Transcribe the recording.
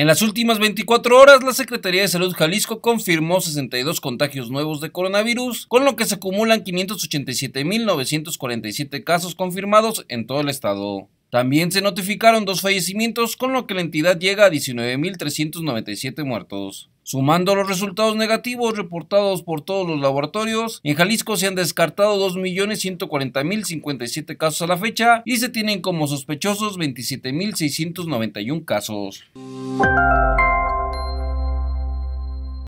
En las últimas 24 horas, la Secretaría de Salud Jalisco confirmó 62 contagios nuevos de coronavirus, con lo que se acumulan 587.947 casos confirmados en todo el estado. También se notificaron dos fallecimientos, con lo que la entidad llega a 19.397 muertos. Sumando los resultados negativos reportados por todos los laboratorios, en Jalisco se han descartado 2.140.057 casos a la fecha y se tienen como sospechosos 27.691 casos.